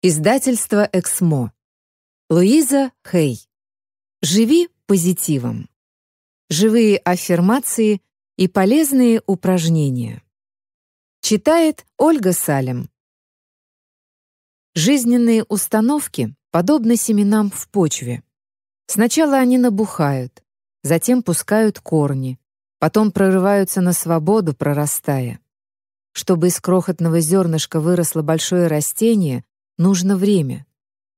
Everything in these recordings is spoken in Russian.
Издательство «Эксмо». Луиза Хей. «Живи позитивом». Живые аффирмации и полезные упражнения. Читает Ольга Салем. Жизненные установки подобны семенам в почве. Сначала они набухают, затем пускают корни, потом прорываются на свободу, прорастая. Чтобы из крохотного зернышка выросло большое растение — Нужно время.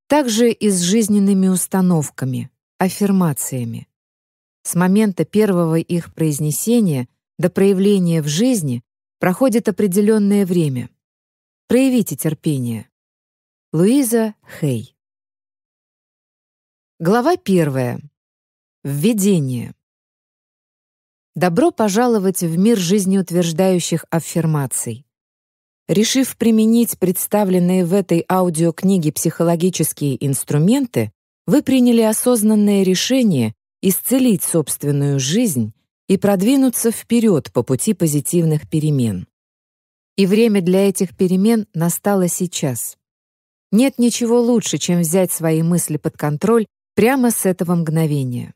Также и с жизненными установками, аффирмациями. С момента первого их произнесения до проявления в жизни проходит определенное время. Проявите терпение. Луиза Хей. Глава первая. Введение. Добро пожаловать в мир жизнеутверждающих аффирмаций. Решив применить представленные в этой аудиокниге психологические инструменты, вы приняли осознанное решение исцелить собственную жизнь и продвинуться вперед по пути позитивных перемен. И время для этих перемен настало сейчас. Нет ничего лучше, чем взять свои мысли под контроль прямо с этого мгновения.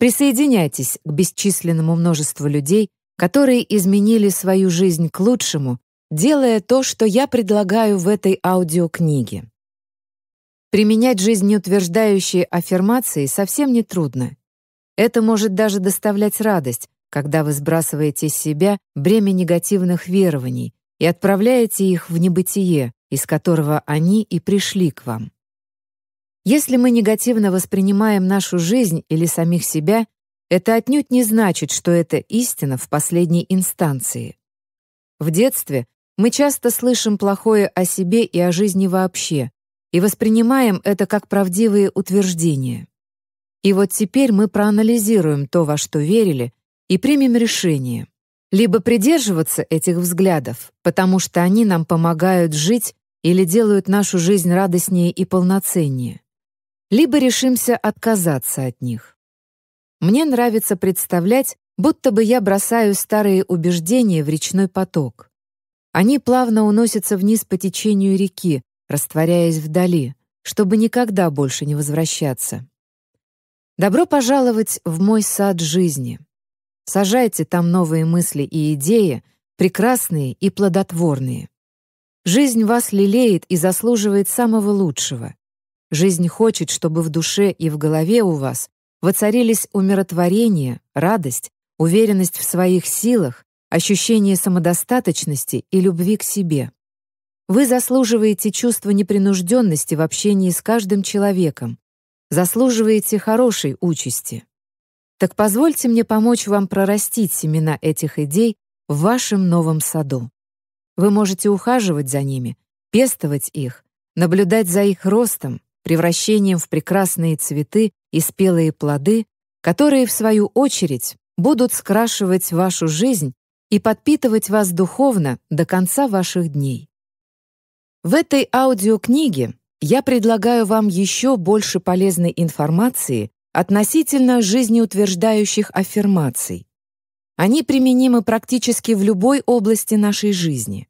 Присоединяйтесь к бесчисленному множеству людей, которые изменили свою жизнь к лучшему делая то, что я предлагаю в этой аудиокниге. Применять жизнеутверждающие аффирмации совсем не трудно. Это может даже доставлять радость, когда вы сбрасываете с себя бремя негативных верований и отправляете их в небытие, из которого они и пришли к вам. Если мы негативно воспринимаем нашу жизнь или самих себя, это отнюдь не значит, что это истина в последней инстанции. В детстве мы часто слышим плохое о себе и о жизни вообще, и воспринимаем это как правдивые утверждения. И вот теперь мы проанализируем то, во что верили, и примем решение. Либо придерживаться этих взглядов, потому что они нам помогают жить или делают нашу жизнь радостнее и полноценнее. Либо решимся отказаться от них. Мне нравится представлять, будто бы я бросаю старые убеждения в речной поток. Они плавно уносятся вниз по течению реки, растворяясь вдали, чтобы никогда больше не возвращаться. Добро пожаловать в мой сад жизни. Сажайте там новые мысли и идеи, прекрасные и плодотворные. Жизнь вас лелеет и заслуживает самого лучшего. Жизнь хочет, чтобы в душе и в голове у вас воцарились умиротворение, радость, уверенность в своих силах, ощущение самодостаточности и любви к себе. Вы заслуживаете чувства непринужденности в общении с каждым человеком, заслуживаете хорошей участи. Так позвольте мне помочь вам прорастить семена этих идей в вашем новом саду. Вы можете ухаживать за ними, пестовать их, наблюдать за их ростом, превращением в прекрасные цветы и спелые плоды, которые, в свою очередь, будут скрашивать вашу жизнь и подпитывать вас духовно до конца ваших дней. В этой аудиокниге я предлагаю вам еще больше полезной информации относительно жизнеутверждающих аффирмаций. Они применимы практически в любой области нашей жизни.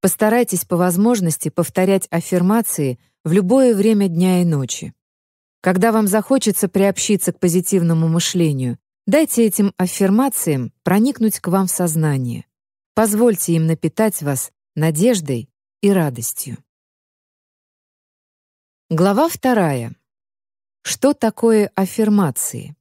Постарайтесь по возможности повторять аффирмации в любое время дня и ночи. Когда вам захочется приобщиться к позитивному мышлению, Дайте этим аффирмациям проникнуть к вам в сознание. Позвольте им напитать вас надеждой и радостью. Глава вторая. Что такое аффирмации?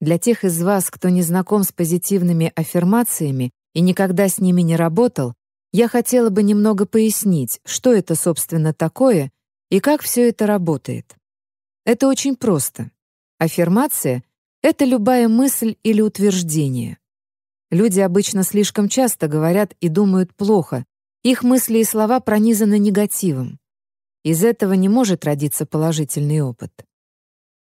Для тех из вас, кто не знаком с позитивными аффирмациями и никогда с ними не работал, я хотела бы немного пояснить, что это, собственно, такое и как все это работает. Это очень просто. Аффирмация — это любая мысль или утверждение. Люди обычно слишком часто говорят и думают плохо, их мысли и слова пронизаны негативом. Из этого не может родиться положительный опыт.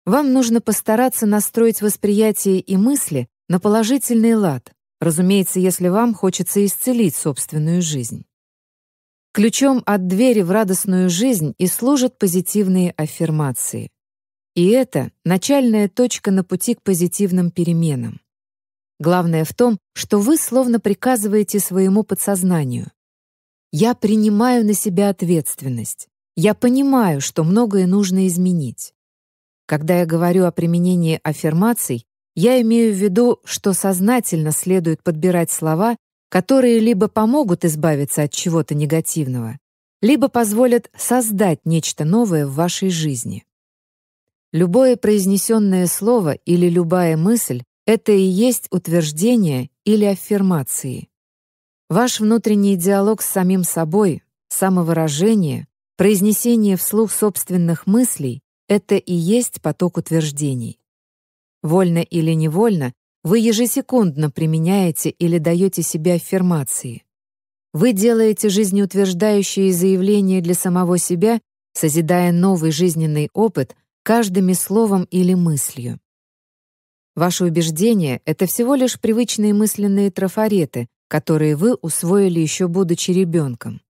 Вам нужно постараться настроить восприятие и мысли на положительный лад, разумеется, если вам хочется исцелить собственную жизнь. Ключом от двери в радостную жизнь и служат позитивные аффирмации. И это начальная точка на пути к позитивным переменам. Главное в том, что вы словно приказываете своему подсознанию. «Я принимаю на себя ответственность. Я понимаю, что многое нужно изменить». Когда я говорю о применении аффирмаций, я имею в виду, что сознательно следует подбирать слова, которые либо помогут избавиться от чего-то негативного, либо позволят создать нечто новое в вашей жизни. Любое произнесенное слово или любая мысль — это и есть утверждение или аффирмации. Ваш внутренний диалог с самим собой, самовыражение, произнесение вслух собственных мыслей — это и есть поток утверждений. Вольно или невольно, вы ежесекундно применяете или даете себе аффирмации. Вы делаете жизнеутверждающие заявления для самого себя, созидая новый жизненный опыт — каждым словом или мыслью. Ваши убеждения — это всего лишь привычные мысленные трафареты, которые вы усвоили еще будучи ребенком.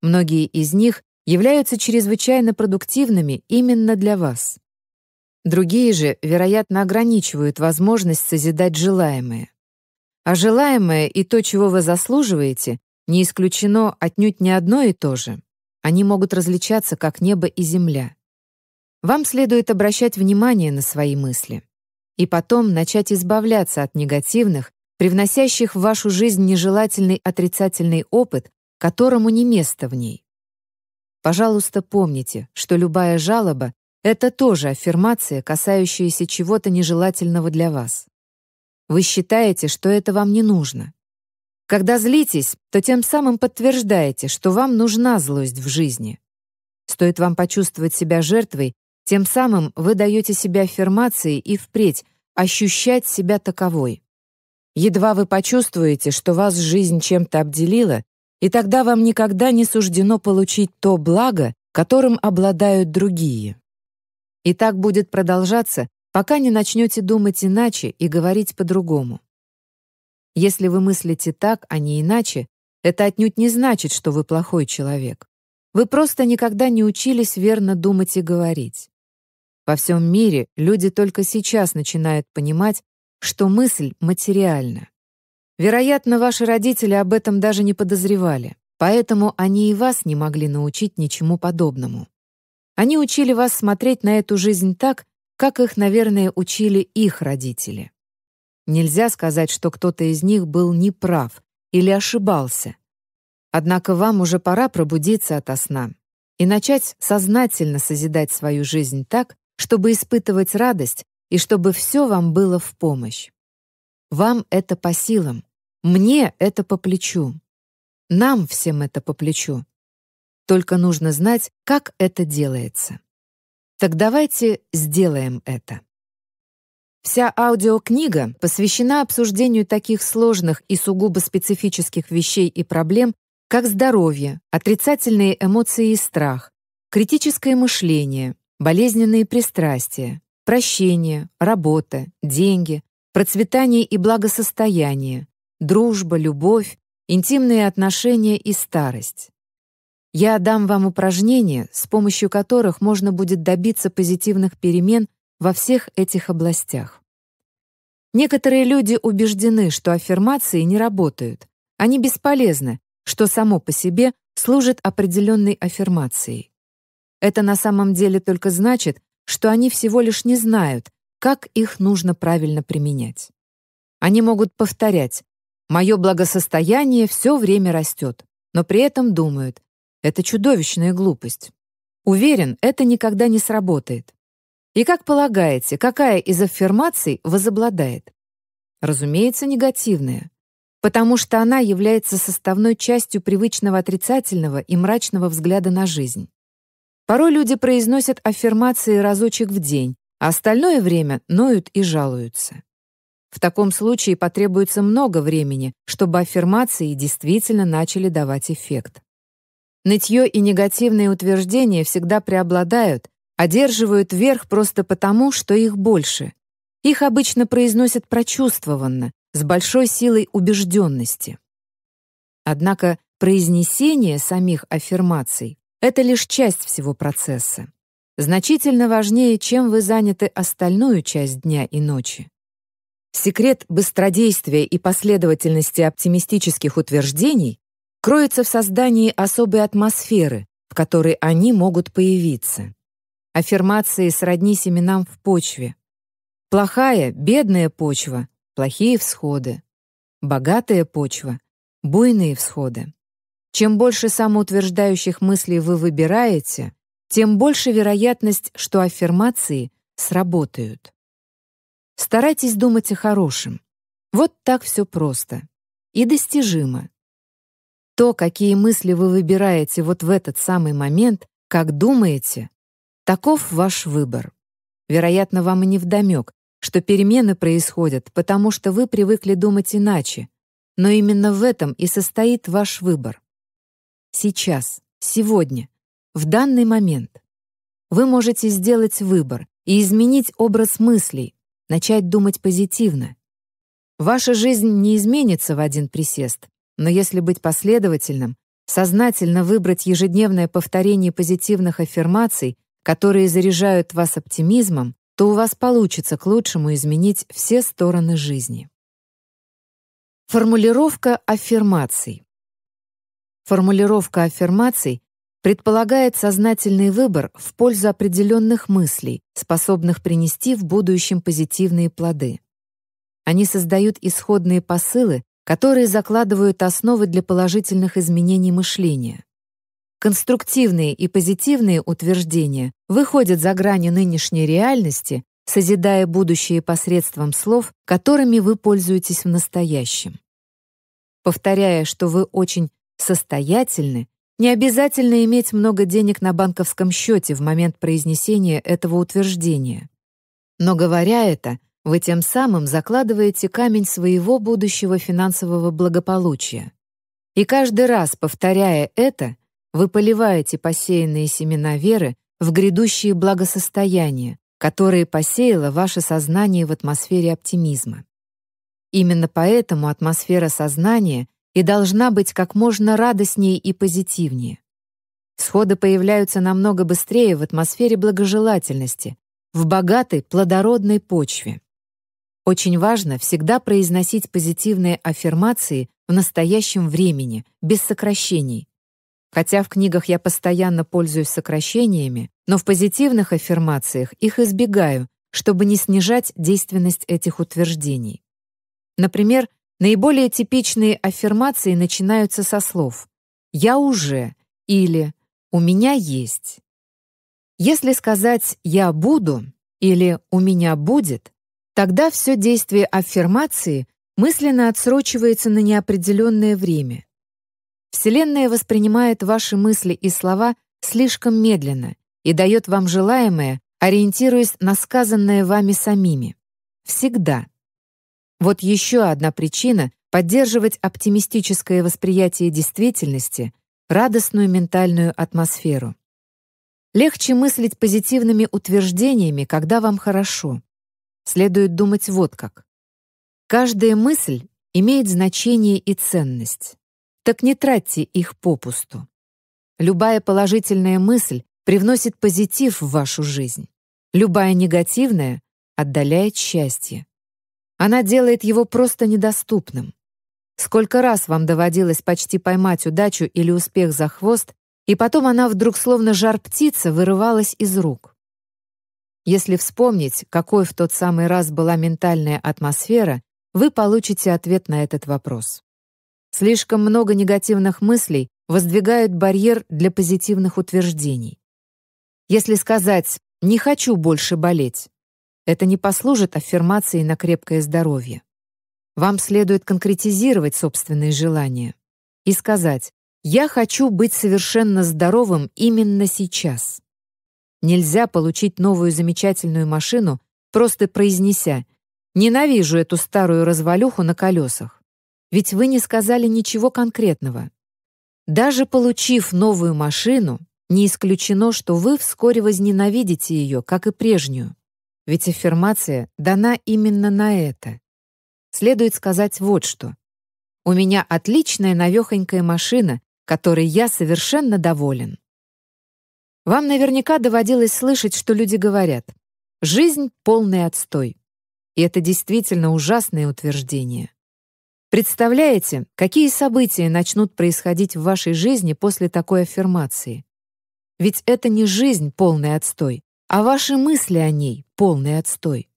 Многие из них являются чрезвычайно продуктивными именно для вас. Другие же, вероятно, ограничивают возможность созидать желаемое. А желаемое и то, чего вы заслуживаете, не исключено отнюдь не одно и то же. Они могут различаться, как небо и земля. Вам следует обращать внимание на свои мысли и потом начать избавляться от негативных, привносящих в вашу жизнь нежелательный отрицательный опыт, которому не место в ней. Пожалуйста, помните, что любая жалоба — это тоже аффирмация, касающаяся чего-то нежелательного для вас. Вы считаете, что это вам не нужно. Когда злитесь, то тем самым подтверждаете, что вам нужна злость в жизни. Стоит вам почувствовать себя жертвой, тем самым вы даете себе аффирмации и впредь ощущать себя таковой. Едва вы почувствуете, что вас жизнь чем-то обделила, и тогда вам никогда не суждено получить то благо, которым обладают другие. И так будет продолжаться, пока не начнете думать иначе и говорить по-другому. Если вы мыслите так, а не иначе, это отнюдь не значит, что вы плохой человек. Вы просто никогда не учились верно думать и говорить. Во всем мире люди только сейчас начинают понимать, что мысль материальна. Вероятно, ваши родители об этом даже не подозревали, поэтому они и вас не могли научить ничему подобному. Они учили вас смотреть на эту жизнь так, как их, наверное, учили их родители. Нельзя сказать, что кто-то из них был неправ или ошибался. Однако вам уже пора пробудиться ото сна и начать сознательно созидать свою жизнь так, чтобы испытывать радость и чтобы все вам было в помощь. Вам это по силам, мне это по плечу, нам всем это по плечу. Только нужно знать, как это делается. Так давайте сделаем это. Вся аудиокнига посвящена обсуждению таких сложных и сугубо специфических вещей и проблем, как здоровье, отрицательные эмоции и страх, критическое мышление, болезненные пристрастия, прощение, работа, деньги, процветание и благосостояние, дружба, любовь, интимные отношения и старость. Я дам вам упражнения, с помощью которых можно будет добиться позитивных перемен во всех этих областях. Некоторые люди убеждены, что аффирмации не работают, они бесполезны, что само по себе служит определенной аффирмацией. Это на самом деле только значит, что они всего лишь не знают, как их нужно правильно применять. Они могут повторять «Мое благосостояние все время растет», но при этом думают «Это чудовищная глупость». Уверен, это никогда не сработает. И как полагаете, какая из аффирмаций возобладает? Разумеется, негативная, потому что она является составной частью привычного отрицательного и мрачного взгляда на жизнь. Порой люди произносят аффирмации разочек в день, а остальное время ноют и жалуются. В таком случае потребуется много времени, чтобы аффирмации действительно начали давать эффект. Нытье и негативные утверждения всегда преобладают, одерживают верх просто потому, что их больше. Их обычно произносят прочувствованно, с большой силой убежденности. Однако произнесение самих аффирмаций это лишь часть всего процесса. Значительно важнее, чем вы заняты остальную часть дня и ночи. Секрет быстродействия и последовательности оптимистических утверждений кроется в создании особой атмосферы, в которой они могут появиться. Аффирмации сродни семенам в почве. Плохая, бедная почва, плохие всходы. Богатая почва, буйные всходы. Чем больше самоутверждающих мыслей вы выбираете, тем больше вероятность, что аффирмации сработают. Старайтесь думать о хорошем. Вот так все просто. И достижимо. То, какие мысли вы выбираете вот в этот самый момент, как думаете, таков ваш выбор. Вероятно, вам и невдомек, что перемены происходят, потому что вы привыкли думать иначе. Но именно в этом и состоит ваш выбор сейчас, сегодня, в данный момент. Вы можете сделать выбор и изменить образ мыслей, начать думать позитивно. Ваша жизнь не изменится в один присест, но если быть последовательным, сознательно выбрать ежедневное повторение позитивных аффирмаций, которые заряжают вас оптимизмом, то у вас получится к лучшему изменить все стороны жизни. Формулировка аффирмаций. Формулировка аффирмаций предполагает сознательный выбор в пользу определенных мыслей, способных принести в будущем позитивные плоды. Они создают исходные посылы, которые закладывают основы для положительных изменений мышления. Конструктивные и позитивные утверждения выходят за грани нынешней реальности, созидая будущее посредством слов, которыми вы пользуетесь в настоящем. Повторяя, что вы очень состоятельны, не обязательно иметь много денег на банковском счете в момент произнесения этого утверждения. Но говоря это, вы тем самым закладываете камень своего будущего финансового благополучия. И каждый раз, повторяя это, вы поливаете посеянные семена веры в грядущие благосостояния, которые посеяло ваше сознание в атмосфере оптимизма. Именно поэтому атмосфера сознания и должна быть как можно радостнее и позитивнее. Всходы появляются намного быстрее в атмосфере благожелательности, в богатой, плодородной почве. Очень важно всегда произносить позитивные аффирмации в настоящем времени, без сокращений. Хотя в книгах я постоянно пользуюсь сокращениями, но в позитивных аффирмациях их избегаю, чтобы не снижать действенность этих утверждений. Например, Наиболее типичные аффирмации начинаются со слов «я уже» или «у меня есть». Если сказать «я буду» или «у меня будет», тогда все действие аффирмации мысленно отсрочивается на неопределенное время. Вселенная воспринимает ваши мысли и слова слишком медленно и дает вам желаемое, ориентируясь на сказанное вами самими. Всегда. Вот еще одна причина поддерживать оптимистическое восприятие действительности, радостную ментальную атмосферу. Легче мыслить позитивными утверждениями, когда вам хорошо. Следует думать вот как. Каждая мысль имеет значение и ценность. Так не тратьте их попусту. Любая положительная мысль привносит позитив в вашу жизнь. Любая негативная отдаляет счастье. Она делает его просто недоступным. Сколько раз вам доводилось почти поймать удачу или успех за хвост, и потом она вдруг словно жар птица вырывалась из рук. Если вспомнить, какой в тот самый раз была ментальная атмосфера, вы получите ответ на этот вопрос. Слишком много негативных мыслей воздвигают барьер для позитивных утверждений. Если сказать «не хочу больше болеть», это не послужит аффирмацией на крепкое здоровье. Вам следует конкретизировать собственные желания и сказать «Я хочу быть совершенно здоровым именно сейчас». Нельзя получить новую замечательную машину, просто произнеся «Ненавижу эту старую развалюху на колесах». Ведь вы не сказали ничего конкретного. Даже получив новую машину, не исключено, что вы вскоре возненавидите ее, как и прежнюю. Ведь аффирмация дана именно на это. Следует сказать вот что. У меня отличная навехонькая машина, которой я совершенно доволен. Вам наверняка доводилось слышать, что люди говорят. Жизнь — полный отстой. И это действительно ужасное утверждение. Представляете, какие события начнут происходить в вашей жизни после такой аффирмации? Ведь это не жизнь полный отстой, а ваши мысли о ней — полный отстой.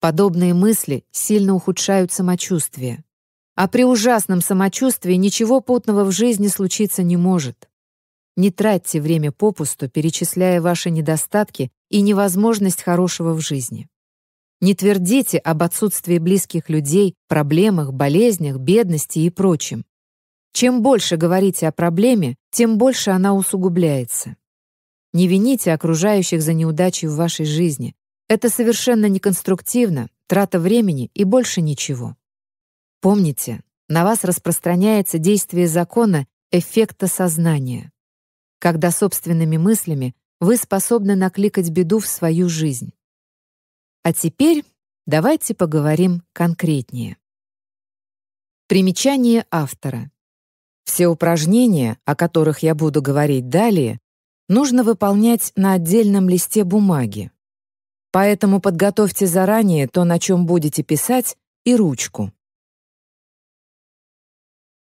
Подобные мысли сильно ухудшают самочувствие. А при ужасном самочувствии ничего путного в жизни случиться не может. Не тратьте время попусту, перечисляя ваши недостатки и невозможность хорошего в жизни. Не твердите об отсутствии близких людей, проблемах, болезнях, бедности и прочем. Чем больше говорите о проблеме, тем больше она усугубляется. Не вините окружающих за неудачи в вашей жизни. Это совершенно неконструктивно, трата времени и больше ничего. Помните, на вас распространяется действие закона эффекта сознания. Когда собственными мыслями вы способны накликать беду в свою жизнь. А теперь давайте поговорим конкретнее. Примечание автора. Все упражнения, о которых я буду говорить далее, нужно выполнять на отдельном листе бумаги. Поэтому подготовьте заранее то, на чем будете писать, и ручку.